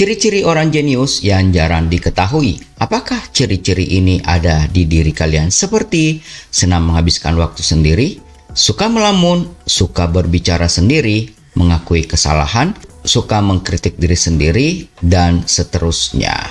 Ciri-ciri orang jenius yang jarang diketahui. Apakah ciri-ciri ini ada di diri kalian seperti senang menghabiskan waktu sendiri, suka melamun, suka berbicara sendiri, mengakui kesalahan, suka mengkritik diri sendiri, dan seterusnya.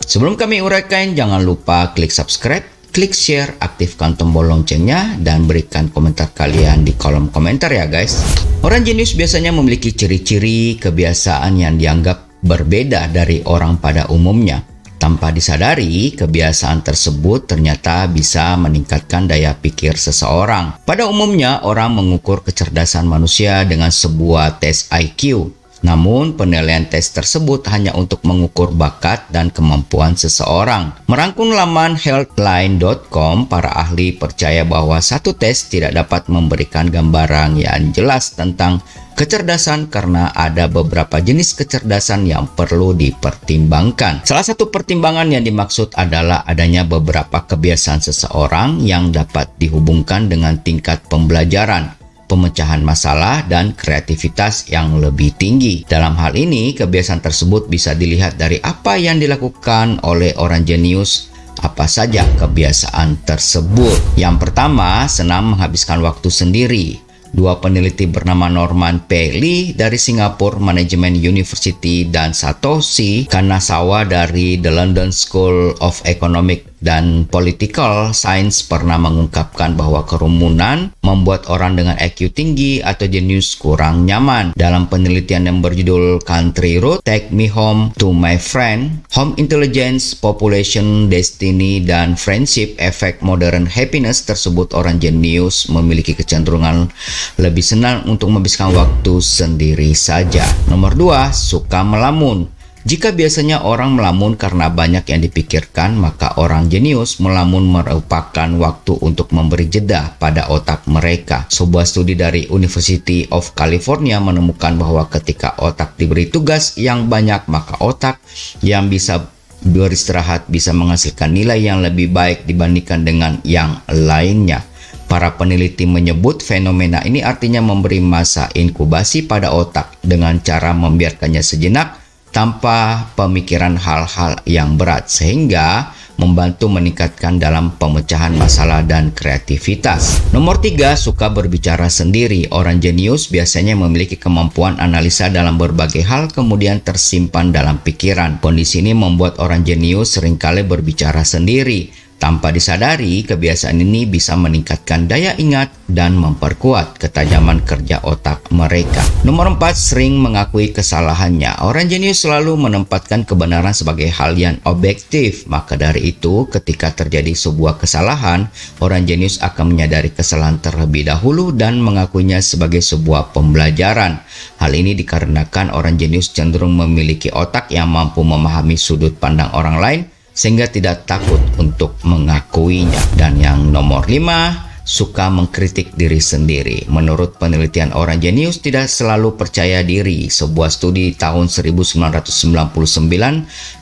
Sebelum kami uraikan, jangan lupa klik subscribe, klik share, aktifkan tombol loncengnya, dan berikan komentar kalian di kolom komentar ya guys. Orang jenius biasanya memiliki ciri-ciri kebiasaan yang dianggap berbeda dari orang pada umumnya. Tanpa disadari, kebiasaan tersebut ternyata bisa meningkatkan daya pikir seseorang. Pada umumnya, orang mengukur kecerdasan manusia dengan sebuah tes IQ. Namun, penilaian tes tersebut hanya untuk mengukur bakat dan kemampuan seseorang. Merangkum laman healthline.com, para ahli percaya bahwa satu tes tidak dapat memberikan gambaran yang jelas tentang kecerdasan karena ada beberapa jenis kecerdasan yang perlu dipertimbangkan. Salah satu pertimbangan yang dimaksud adalah adanya beberapa kebiasaan seseorang yang dapat dihubungkan dengan tingkat pembelajaran pemecahan masalah, dan kreativitas yang lebih tinggi. Dalam hal ini, kebiasaan tersebut bisa dilihat dari apa yang dilakukan oleh orang jenius apa saja kebiasaan tersebut. Yang pertama, senang menghabiskan waktu sendiri dua peneliti bernama Norman Peli dari Singapore Management University dan Satoshi Kanasawa dari The London School of Economic dan political science pernah mengungkapkan bahwa kerumunan membuat orang dengan IQ tinggi atau jenius kurang nyaman. Dalam penelitian yang berjudul Country Road, Take Me Home to My Friend, Home Intelligence, Population, Destiny, dan Friendship Effect Modern Happiness tersebut orang jenius memiliki kecenderungan lebih senang untuk menghabiskan waktu sendiri saja. Nomor 2, suka melamun. Jika biasanya orang melamun karena banyak yang dipikirkan, maka orang jenius melamun merupakan waktu untuk memberi jeda pada otak mereka. Sebuah studi dari University of California menemukan bahwa ketika otak diberi tugas yang banyak, maka otak yang bisa beristirahat bisa menghasilkan nilai yang lebih baik dibandingkan dengan yang lainnya. Para peneliti menyebut fenomena ini artinya memberi masa inkubasi pada otak dengan cara membiarkannya sejenak tanpa pemikiran hal-hal yang berat sehingga membantu meningkatkan dalam pemecahan masalah dan kreativitas. Nomor tiga, suka berbicara sendiri. Orang jenius biasanya memiliki kemampuan analisa dalam berbagai hal kemudian tersimpan dalam pikiran. Kondisi ini membuat orang jenius seringkali berbicara sendiri tanpa disadari, kebiasaan ini bisa meningkatkan daya ingat dan memperkuat ketajaman kerja otak mereka. Nomor 4, sering mengakui kesalahannya. Orang jenius selalu menempatkan kebenaran sebagai hal yang objektif. Maka dari itu, ketika terjadi sebuah kesalahan, orang jenius akan menyadari kesalahan terlebih dahulu dan mengakuinya sebagai sebuah pembelajaran. Hal ini dikarenakan orang jenius cenderung memiliki otak yang mampu memahami sudut pandang orang lain sehingga tidak takut untuk mengakuinya. Dan yang nomor lima, suka mengkritik diri sendiri. Menurut penelitian orang jenius tidak selalu percaya diri. Sebuah studi tahun 1999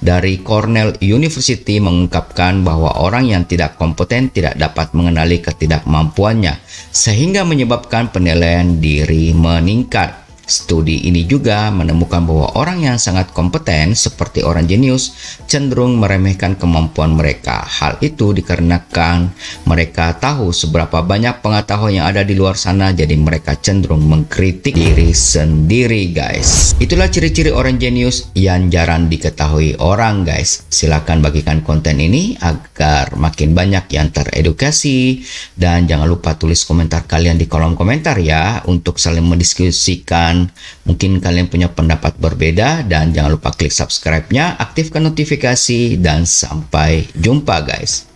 dari Cornell University mengungkapkan bahwa orang yang tidak kompeten tidak dapat mengenali ketidakmampuannya sehingga menyebabkan penilaian diri meningkat. Studi ini juga menemukan bahwa orang yang sangat kompeten seperti orang jenius cenderung meremehkan kemampuan mereka. Hal itu dikarenakan mereka tahu seberapa banyak pengetahuan yang ada di luar sana jadi mereka cenderung mengkritik diri sendiri guys. Itulah ciri-ciri orang jenius yang jarang diketahui orang guys. Silahkan bagikan konten ini agar makin banyak yang teredukasi dan jangan lupa tulis komentar kalian di kolom komentar ya untuk saling mendiskusikan teman Mungkin kalian punya pendapat berbeda dan jangan lupa klik subscribe-nya, aktifkan notifikasi, dan sampai jumpa guys.